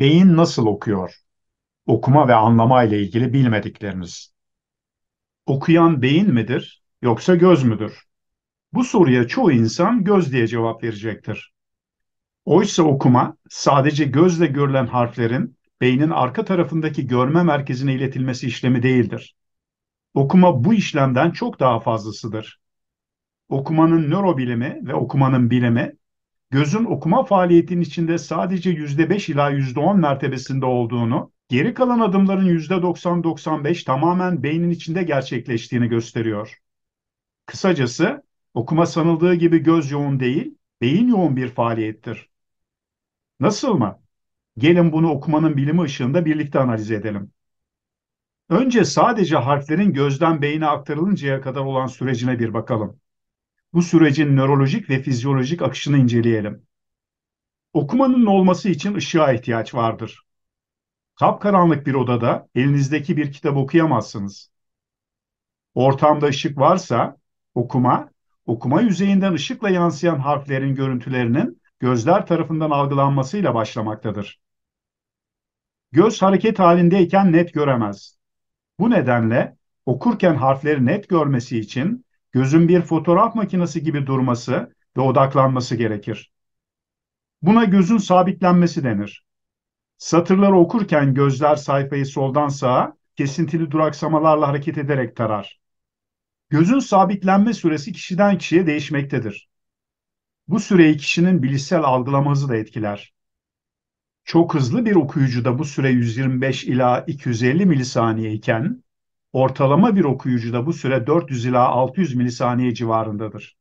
beyin nasıl okuyor? Okuma ve anlama ile ilgili bilmedikleriniz. Okuyan beyin midir yoksa göz müdür? Bu soruya çoğu insan göz diye cevap verecektir. Oysa okuma sadece gözle görülen harflerin beynin arka tarafındaki görme merkezine iletilmesi işlemi değildir. Okuma bu işlemden çok daha fazlasıdır. Okumanın nörobilimi ve okumanın bilimi gözün okuma faaliyetinin içinde sadece %5 ila %10 mertebesinde olduğunu, geri kalan adımların %90-95 tamamen beynin içinde gerçekleştiğini gösteriyor. Kısacası okuma sanıldığı gibi göz yoğun değil, beyin yoğun bir faaliyettir. Nasıl mı? Gelin bunu okumanın bilimi ışığında birlikte analiz edelim. Önce sadece harflerin gözden beyine aktarılıncaya kadar olan sürecine bir bakalım bu sürecin nörolojik ve fizyolojik akışını inceleyelim. Okumanın olması için ışığa ihtiyaç vardır. Kapkaranlık bir odada elinizdeki bir kitap okuyamazsınız. Ortamda ışık varsa okuma, okuma yüzeyinden ışıkla yansıyan harflerin görüntülerinin gözler tarafından algılanmasıyla başlamaktadır. Göz hareket halindeyken net göremez. Bu nedenle okurken harfleri net görmesi için gözün bir fotoğraf makinesi gibi durması ve odaklanması gerekir. Buna gözün sabitlenmesi denir. Satırları okurken gözler sayfayı soldan sağa kesintili duraksamalarla hareket ederek tarar. Gözün sabitlenme süresi kişiden kişiye değişmektedir. Bu süreyi kişinin bilişsel algılama hızı da etkiler. Çok hızlı bir okuyucuda bu süre 125 ila 250 milisaniye iken Ortalama bir okuyucuda bu süre 400 ila 600 milisaniye civarındadır.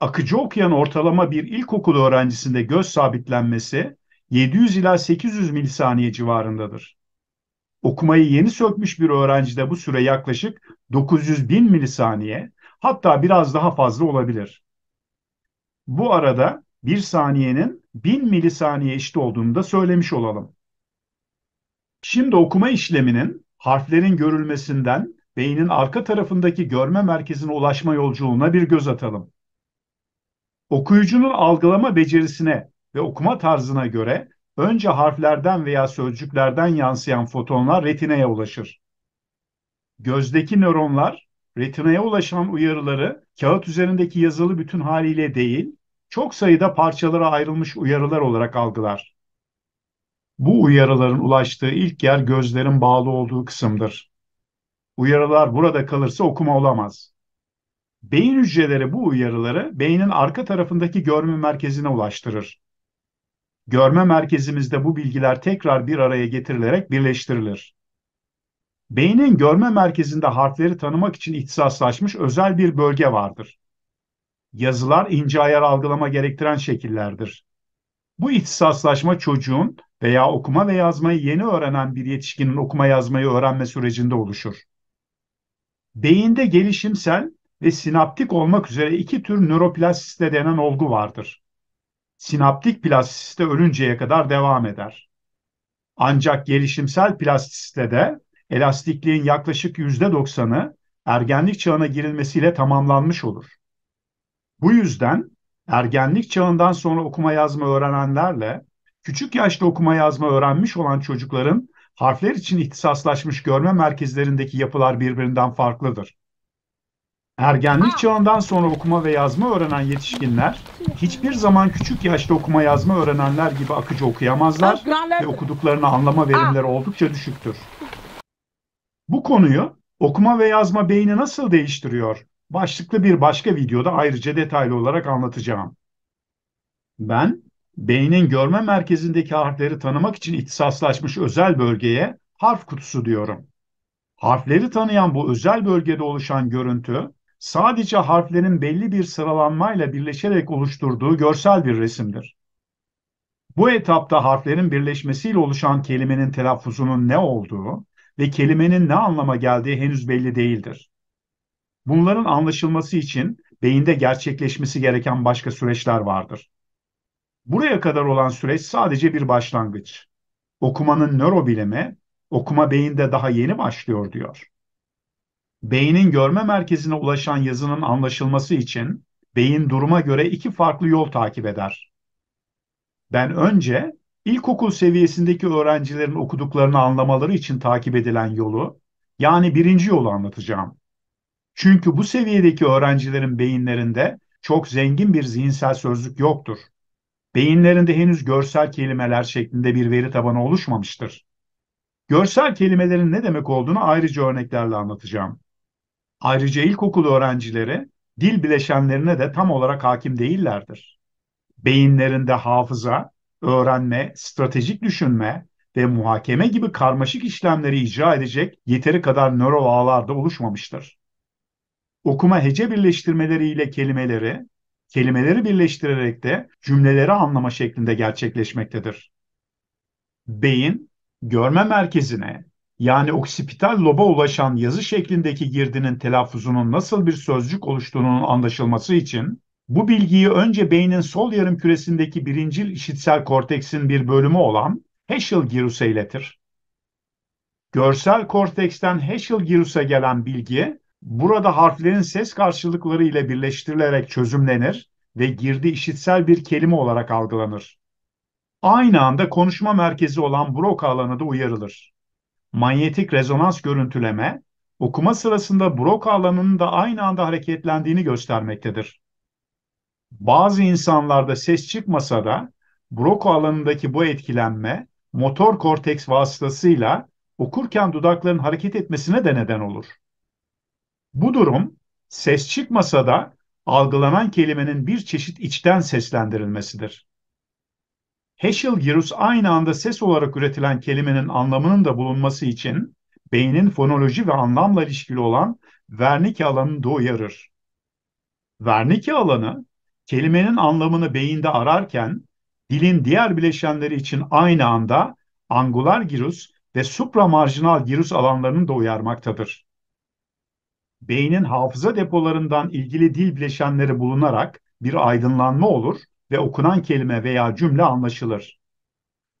Akıcı okuyan ortalama bir ilkokul öğrencisinde göz sabitlenmesi 700 ila 800 milisaniye civarındadır. Okumayı yeni sökmüş bir öğrencide bu süre yaklaşık 900 bin milisaniye hatta biraz daha fazla olabilir. Bu arada bir saniyenin bin milisaniye eşit olduğunu da söylemiş olalım. Şimdi okuma işleminin harflerin görülmesinden beynin arka tarafındaki görme merkezine ulaşma yolculuğuna bir göz atalım. Okuyucunun algılama becerisine ve okuma tarzına göre önce harflerden veya sözcüklerden yansıyan fotonlar retineye ulaşır. Gözdeki nöronlar retineye ulaşan uyarıları kağıt üzerindeki yazılı bütün haliyle değil, çok sayıda parçalara ayrılmış uyarılar olarak algılar. Bu uyarıların ulaştığı ilk yer gözlerin bağlı olduğu kısımdır. Uyarılar burada kalırsa okuma olamaz. Beyin hücreleri bu uyarıları beynin arka tarafındaki görme merkezine ulaştırır. Görme merkezimizde bu bilgiler tekrar bir araya getirilerek birleştirilir. Beynin görme merkezinde harfleri tanımak için ihtisaslaşmış özel bir bölge vardır. Yazılar ince ayar algılama gerektiren şekillerdir. Bu ihtisaslaşma çocuğun veya okuma ve yazmayı yeni öğrenen bir yetişkinin okuma yazmayı öğrenme sürecinde oluşur. Beyinde gelişimsel ve sinaptik olmak üzere iki tür nöroplastisite denen olgu vardır. Sinaptik plastisite ölünceye kadar devam eder. Ancak gelişimsel de elastikliğin yaklaşık %90'ı ergenlik çağına girilmesiyle tamamlanmış olur. Bu yüzden ergenlik çağından sonra okuma yazma öğrenenlerle küçük yaşta okuma yazma öğrenmiş olan çocukların harfler için ihtisaslaşmış görme merkezlerindeki yapılar birbirinden farklıdır. Ergenlik Aa. çağından sonra okuma ve yazma öğrenen yetişkinler hiçbir zaman küçük yaşta okuma yazma öğrenenler gibi akıcı okuyamazlar ve okuduklarını anlama verimleri Aa. oldukça düşüktür. Bu konuyu okuma ve yazma beyni nasıl değiştiriyor başlıklı bir başka videoda ayrıca detaylı olarak anlatacağım. Ben beynin görme merkezindeki harfleri tanımak için ihtisaslaşmış özel bölgeye harf kutusu diyorum. Harfleri tanıyan bu özel bölgede oluşan görüntü sadece harflerin belli bir sıralanmayla birleşerek oluşturduğu görsel bir resimdir. Bu etapta harflerin birleşmesiyle oluşan kelimenin telaffuzunun ne olduğu ve kelimenin ne anlama geldiği henüz belli değildir. Bunların anlaşılması için beyinde gerçekleşmesi gereken başka süreçler vardır. Buraya kadar olan süreç sadece bir başlangıç. Okumanın nörobilimi, okuma beyinde daha yeni başlıyor diyor. Beynin görme merkezine ulaşan yazının anlaşılması için beyin duruma göre iki farklı yol takip eder. Ben önce ilkokul seviyesindeki öğrencilerin okuduklarını anlamaları için takip edilen yolu, yani birinci yolu anlatacağım. Çünkü bu seviyedeki öğrencilerin beyinlerinde çok zengin bir zihinsel sözlük yoktur. Beyinlerinde henüz görsel kelimeler şeklinde bir veri tabanı oluşmamıştır. Görsel kelimelerin ne demek olduğunu ayrıca örneklerle anlatacağım. Ayrıca ilkokul öğrencileri dil bileşenlerine de tam olarak hakim değillerdir. Beyinlerinde hafıza, öğrenme, stratejik düşünme ve muhakeme gibi karmaşık işlemleri icra edecek yeteri kadar nöro ağlar da oluşmamıştır. Okuma hece birleştirmeleriyle kelimeleri, kelimeleri birleştirerek de cümleleri anlama şeklinde gerçekleşmektedir. Beyin, görme merkezine yani oksipital loba ulaşan yazı şeklindeki girdinin telaffuzunun nasıl bir sözcük oluştuğunun anlaşılması için bu bilgiyi önce beynin sol yarım küresindeki birincil işitsel korteksin bir bölümü olan Heschel girus'a iletir. Görsel korteksten Heschel girus'a gelen bilgi burada harflerin ses karşılıkları ile birleştirilerek çözümlenir ve girdi işitsel bir kelime olarak algılanır. Aynı anda konuşma merkezi olan Broca alanı da uyarılır. Manyetik rezonans görüntüleme, okuma sırasında Broca alanının da aynı anda hareketlendiğini göstermektedir. Bazı insanlarda ses çıkmasa da Broca alanındaki bu etkilenme motor korteks vasıtasıyla okurken dudakların hareket etmesine de neden olur. Bu durum ses çıkmasa da algılanan kelimenin bir çeşit içten seslendirilmesidir. Heschel-Girus aynı anda ses olarak üretilen kelimenin anlamının da bulunması için beynin fonoloji ve anlamla ilişkili olan Wernicke alanını da uyarır. Wernicke alanı kelimenin anlamını beyinde ararken dilin diğer bileşenleri için aynı anda angular girus ve supramarjinal girus alanlarını da uyarmaktadır beynin hafıza depolarından ilgili dil bileşenleri bulunarak bir aydınlanma olur ve okunan kelime veya cümle anlaşılır.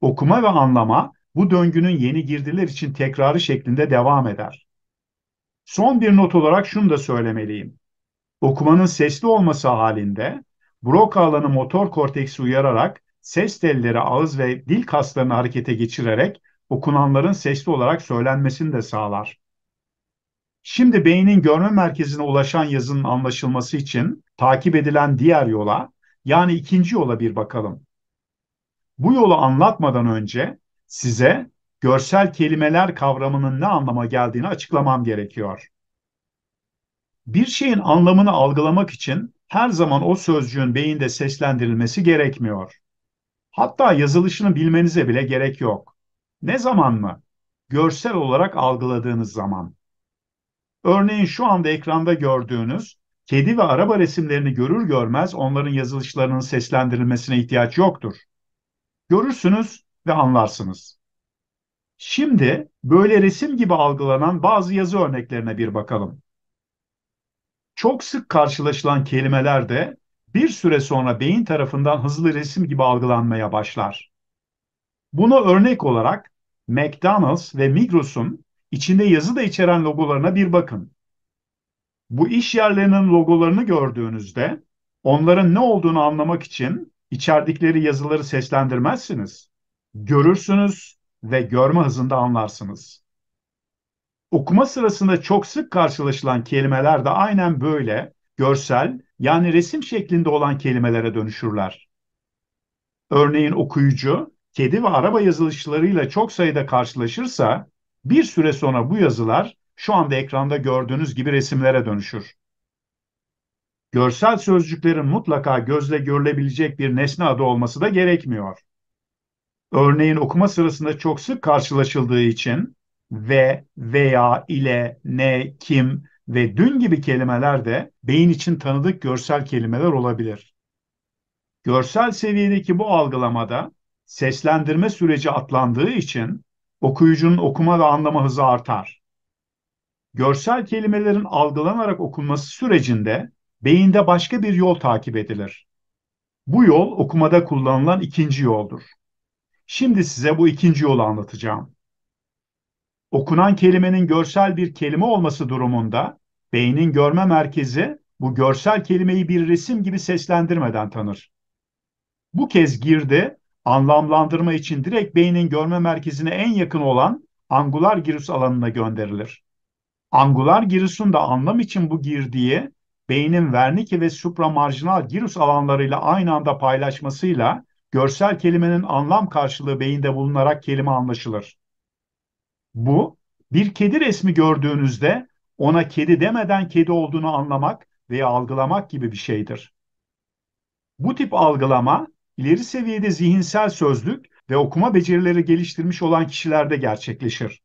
Okuma ve anlama bu döngünün yeni girdiler için tekrarı şeklinde devam eder. Son bir not olarak şunu da söylemeliyim. Okumanın sesli olması halinde Broca alanı motor korteksi uyararak ses telleri ağız ve dil kaslarını harekete geçirerek okunanların sesli olarak söylenmesini de sağlar. Şimdi beynin görme merkezine ulaşan yazının anlaşılması için takip edilen diğer yola yani ikinci yola bir bakalım. Bu yolu anlatmadan önce size görsel kelimeler kavramının ne anlama geldiğini açıklamam gerekiyor. Bir şeyin anlamını algılamak için her zaman o sözcüğün beyinde seslendirilmesi gerekmiyor. Hatta yazılışını bilmenize bile gerek yok. Ne zaman mı? Görsel olarak algıladığınız zaman. Örneğin şu anda ekranda gördüğünüz kedi ve araba resimlerini görür görmez onların yazılışlarının seslendirilmesine ihtiyaç yoktur. Görürsünüz ve anlarsınız. Şimdi böyle resim gibi algılanan bazı yazı örneklerine bir bakalım. Çok sık karşılaşılan kelimeler de bir süre sonra beyin tarafından hızlı resim gibi algılanmaya başlar. Buna örnek olarak McDonald's ve Migros'un İçinde yazı da içeren logolarına bir bakın. Bu iş yerlerinin logolarını gördüğünüzde onların ne olduğunu anlamak için içerdikleri yazıları seslendirmezsiniz. Görürsünüz ve görme hızında anlarsınız. Okuma sırasında çok sık karşılaşılan kelimeler de aynen böyle görsel yani resim şeklinde olan kelimelere dönüşürler. Örneğin okuyucu kedi ve araba yazılışlarıyla çok sayıda karşılaşırsa bir süre sonra bu yazılar şu anda ekranda gördüğünüz gibi resimlere dönüşür. Görsel sözcüklerin mutlaka gözle görülebilecek bir nesne adı olması da gerekmiyor. Örneğin okuma sırasında çok sık karşılaşıldığı için ve, veya, ile, ne, kim ve dün gibi kelimeler de beyin için tanıdık görsel kelimeler olabilir. Görsel seviyedeki bu algılamada seslendirme süreci atlandığı için okuyucunun okuma ve anlama hızı artar. Görsel kelimelerin algılanarak okunması sürecinde beyinde başka bir yol takip edilir. Bu yol okumada kullanılan ikinci yoldur. Şimdi size bu ikinci yolu anlatacağım. Okunan kelimenin görsel bir kelime olması durumunda beynin görme merkezi bu görsel kelimeyi bir resim gibi seslendirmeden tanır. Bu kez girdi anlamlandırma için direkt beynin görme merkezine en yakın olan angular girus alanına gönderilir. Angular girusun da anlam için bu girdiği beynin vernike ve supramarjinal girus alanlarıyla aynı anda paylaşmasıyla görsel kelimenin anlam karşılığı beyinde bulunarak kelime anlaşılır. Bu, bir kedi resmi gördüğünüzde ona kedi demeden kedi olduğunu anlamak veya algılamak gibi bir şeydir. Bu tip algılama ileri seviyede zihinsel sözlük ve okuma becerileri geliştirmiş olan kişilerde gerçekleşir.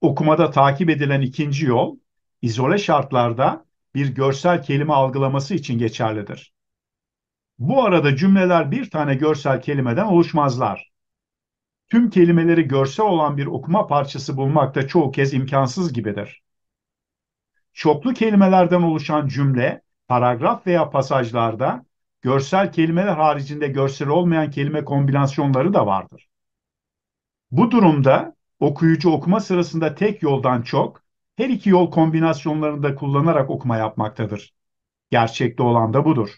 Okumada takip edilen ikinci yol, izole şartlarda bir görsel kelime algılaması için geçerlidir. Bu arada cümleler bir tane görsel kelimeden oluşmazlar. Tüm kelimeleri görsel olan bir okuma parçası bulmak da çoğu kez imkansız gibidir çoklu kelimelerden oluşan cümle, paragraf veya pasajlarda görsel kelimeler haricinde görsel olmayan kelime kombinasyonları da vardır. Bu durumda okuyucu okuma sırasında tek yoldan çok, her iki yol kombinasyonlarını da kullanarak okuma yapmaktadır. Gerçekte olan da budur.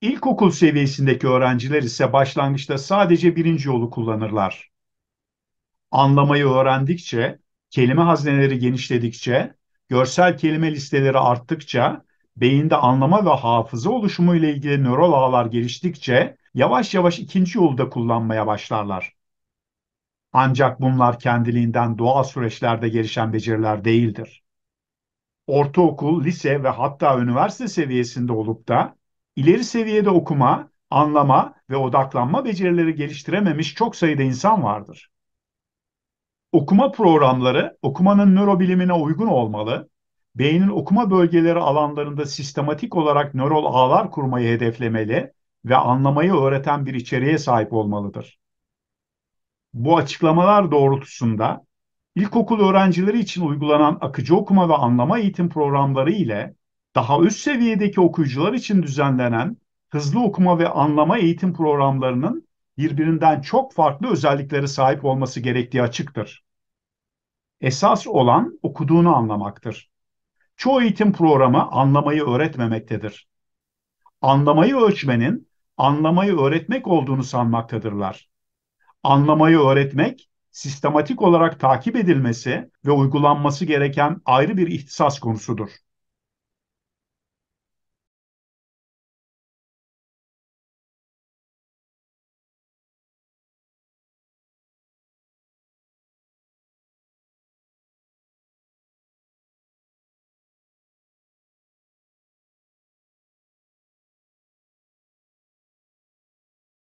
İlkokul seviyesindeki öğrenciler ise başlangıçta sadece birinci yolu kullanırlar. Anlamayı öğrendikçe, kelime hazneleri genişledikçe görsel kelime listeleri arttıkça beyinde anlama ve hafıza oluşumu ile ilgili nöral ağlar geliştikçe yavaş yavaş ikinci yolu da kullanmaya başlarlar. Ancak bunlar kendiliğinden doğal süreçlerde gelişen beceriler değildir. Ortaokul, lise ve hatta üniversite seviyesinde olup da ileri seviyede okuma, anlama ve odaklanma becerileri geliştirememiş çok sayıda insan vardır. Okuma programları okumanın nörobilimine uygun olmalı, beynin okuma bölgeleri alanlarında sistematik olarak nörol ağlar kurmayı hedeflemeli ve anlamayı öğreten bir içeriğe sahip olmalıdır. Bu açıklamalar doğrultusunda ilkokul öğrencileri için uygulanan akıcı okuma ve anlama eğitim programları ile daha üst seviyedeki okuyucular için düzenlenen hızlı okuma ve anlama eğitim programlarının birbirinden çok farklı özelliklere sahip olması gerektiği açıktır. Esas olan okuduğunu anlamaktır. Çoğu eğitim programı anlamayı öğretmemektedir. Anlamayı ölçmenin anlamayı öğretmek olduğunu sanmaktadırlar. Anlamayı öğretmek sistematik olarak takip edilmesi ve uygulanması gereken ayrı bir ihtisas konusudur.